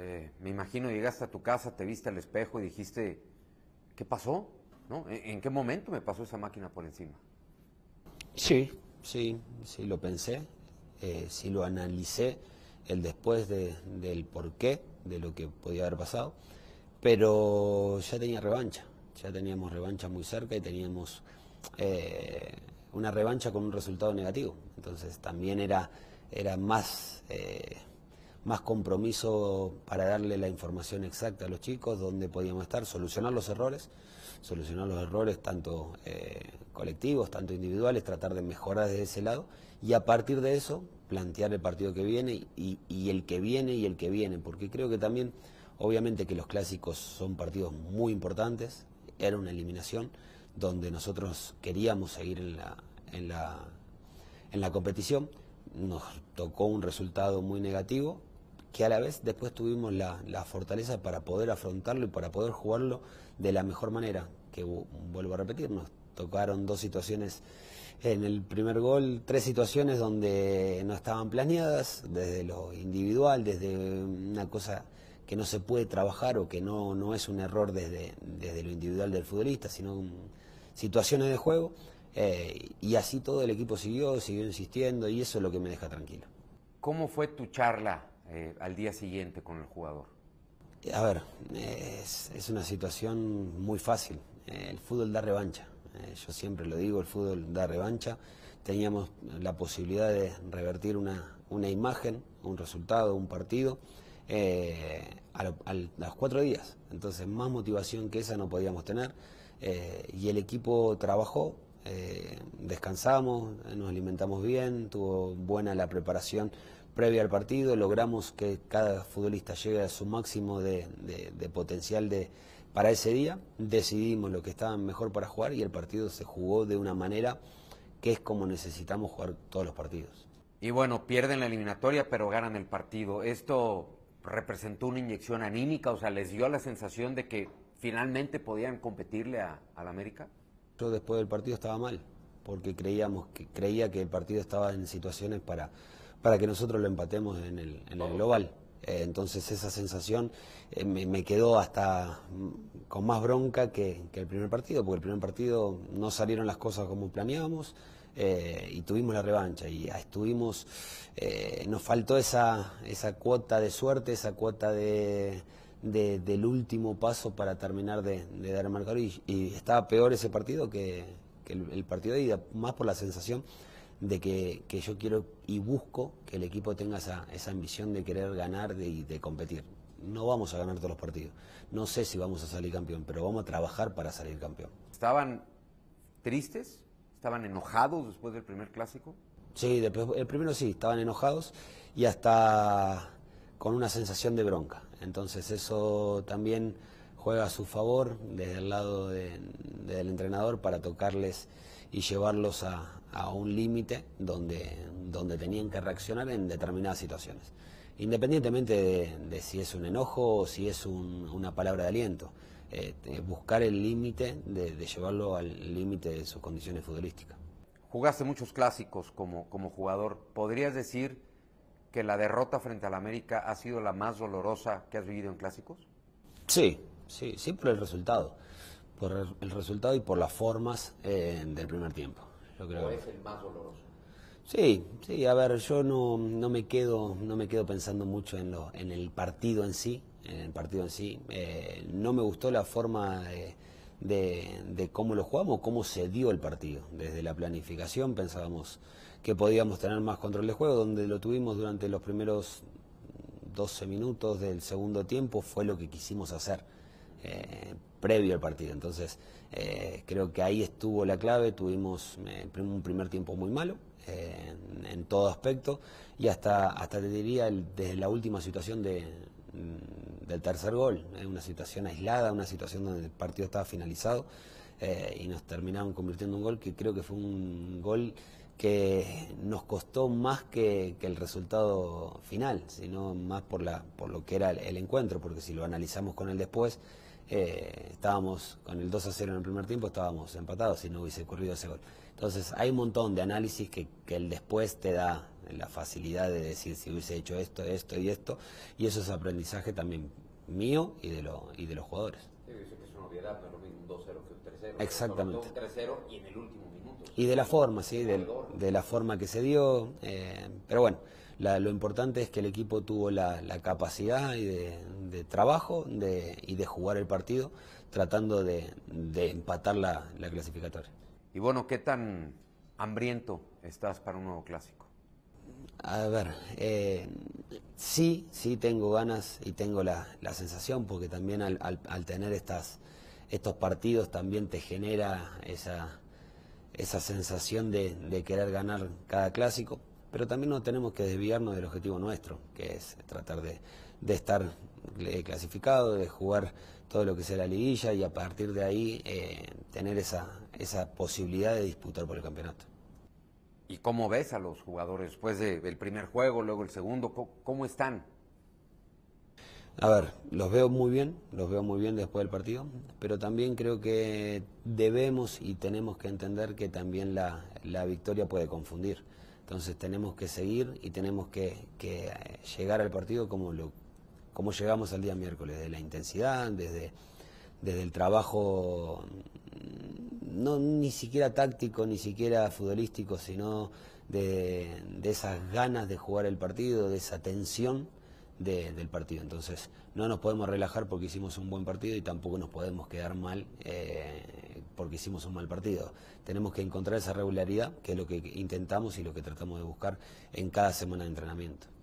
Eh, me imagino llegaste a tu casa, te viste al espejo y dijiste, ¿qué pasó? ¿No? ¿En, qué momento me pasó esa máquina por encima? Sí, sí, sí lo pensé, eh, sí lo analicé, el después del porqué de lo que podía haber pasado, pero ya tenía revancha, ya teníamos revancha muy cerca y teníamos eh, una revancha con un resultado negativo, entonces también era, era más más compromiso para darle la información exacta a los chicos, dónde podíamos estar, solucionar los errores, solucionar los errores tanto eh, colectivos, tanto individuales, tratar de mejorar desde ese lado y a partir de eso plantear el partido que viene y, el que viene y el que viene, porque creo que también, obviamente que los clásicos son partidos muy importantes, era una eliminación donde nosotros queríamos seguir en la, en la competición, nos tocó un resultado muy negativo, que a la vez después tuvimos la, fortaleza para poder afrontarlo y para poder jugarlo de la mejor manera, que vuelvo a repetir, nos tocaron dos situaciones en el primer gol, tres situaciones donde no estaban planeadas, desde lo individual, desde una cosa que no se puede trabajar o que no, no es un error desde, lo individual del futbolista, sino situaciones de juego. Eh, y así todo el equipo siguió, siguió insistiendo y eso es lo que me deja tranquilo. ¿Cómo fue tu charla eh, al día siguiente con el jugador? A ver, es, una situación muy fácil. Eh, el fútbol da revancha. Eh, yo siempre lo digo, el fútbol da revancha. Teníamos la posibilidad de revertir una, imagen, un resultado, un partido, a, los cuatro días. Entonces, más motivación que esa no podíamos tener. y el equipo trabajó, eh, descansamos, eh, nos alimentamos bien, tuvo buena la preparación previa al partido, logramos que cada futbolista llegue a su máximo de, potencial de, para ese día, decidimos lo que estaba mejor para jugar y el partido se jugó de una manera que es como necesitamos jugar todos los partidos. Y bueno, pierden la eliminatoria pero ganan el partido. Esto representó una inyección anímica, o sea, les dio la sensación de que finalmente podían competirle al a América yo después del partido estaba mal, porque creíamos que, creía que el partido estaba en situaciones para, para que nosotros lo empatemos en el, global. Eh, entonces esa sensación eh, me, quedó hasta mm, con más bronca que, el primer partido, porque el primer partido no salieron las cosas como planeábamos eh, y tuvimos la revancha y estuvimos, nos faltó esa, esa cuota de suerte, esa cuota de del último paso para terminar de, dar el marcador y, estaba peor ese partido que, el, partido de ida, más por la sensación de que, yo quiero y busco que el equipo tenga esa, esa ambición de querer ganar y de, de competir. No vamos a ganar todos los partidos. No sé si vamos a salir campeón, pero vamos a trabajar para salir campeón. ¿Estaban tristes? ¿Estaban enojados después del primer clásico? Sí, después, el primero sí, estaban enojados y hasta con una sensación de bronca entonces eso también juega a su favor desde el lado del entrenador para tocarles y llevarlos a, un límite donde, tenían que reaccionar en determinadas situaciones. Independientemente de, si es un enojo o si es una palabra de aliento, este, buscar el límite de, llevarlo al límite de sus condiciones futbolísticas. Jugaste muchos clásicos como, como jugador. ¿Podrías decir que la derrota frente al América ha sido la más dolorosa que has vivido en clásicos? Sí, sí, sí por el resultado. Por el resultado y por las formas eh, del primer tiempo. Yo creo es el más doloroso? Sí, sí, a ver, yo no, no, me quedo, no me quedo pensando mucho en, lo, en el partido en sí, en el partido en sí. Eh, no me gustó la forma de, cómo lo jugamos, cómo se dio el partido. Desde la planificación pensábamos que podíamos tener más control de juego, donde lo tuvimos durante los primeros 12 minutos del segundo tiempo, fue lo que quisimos hacer eh, previo al partido. Entonces, eh, creo que ahí estuvo la clave, tuvimos eh, un primer tiempo muy malo. En, todo aspecto y hasta hasta te diría desde la última situación de, del tercer gol. ¿eh? una situación aislada, una situación donde el partido estaba finalizado eh, y nos terminaron convirtiendo en un gol que creo que fue un gol que nos costó más que, el resultado final, sino más por, lo que era el, el encuentro, porque si lo analizamos con el después, eh, estábamos con el 2 a 0 en el primer tiempo, estábamos empatados y no hubiese ocurrido ese gol. Entonces hay un montón de análisis que, que el después te da la facilidad de decir si hubiese hecho esto, esto y esto, y eso es aprendizaje también mío y de, lo, y de los jugadores. Exactamente. y de la forma, sí, de, la forma que se dio, eh, pero bueno lo importante es que el equipo tuvo la, capacidad de, trabajo y de jugar el partido, tratando de, empatar la, clasificatoria. Y bueno, ¿qué tan hambriento estás para un nuevo clásico? A ver, eh, sí, sí tengo ganas y tengo la, sensación, porque también al, tener estos partidos también te genera esa, sensación de querer ganar cada clásico pero también no tenemos que desviarnos del objetivo nuestro, que es tratar de, estar eh, clasificado, de jugar todo lo que sea la liguilla y a partir de ahí eh, tener esa, posibilidad de disputar por el campeonato. ¿Y cómo ves a los jugadores después del primer juego, luego el segundo? ¿Cómo están? A ver, los veo muy bien, los veo muy bien después del partido, pero también creo que debemos y tenemos que entender que también la victoria puede confundir. Entonces tenemos que seguir y tenemos que, eh, llegar al partido como, lo, como llegamos al día miércoles, de la intensidad, desde, desde el trabajo, mm, no ni siquiera táctico, ni siquiera futbolístico, sino de, esas ganas de jugar el partido, de esa tensión del partido. Entonces, no nos podemos relajar porque hicimos un buen partido y tampoco nos podemos quedar mal eh, porque hicimos un mal partido. Tenemos que encontrar esa regularidad, que es lo que intentamos y lo que tratamos de buscar en cada semana de entrenamiento.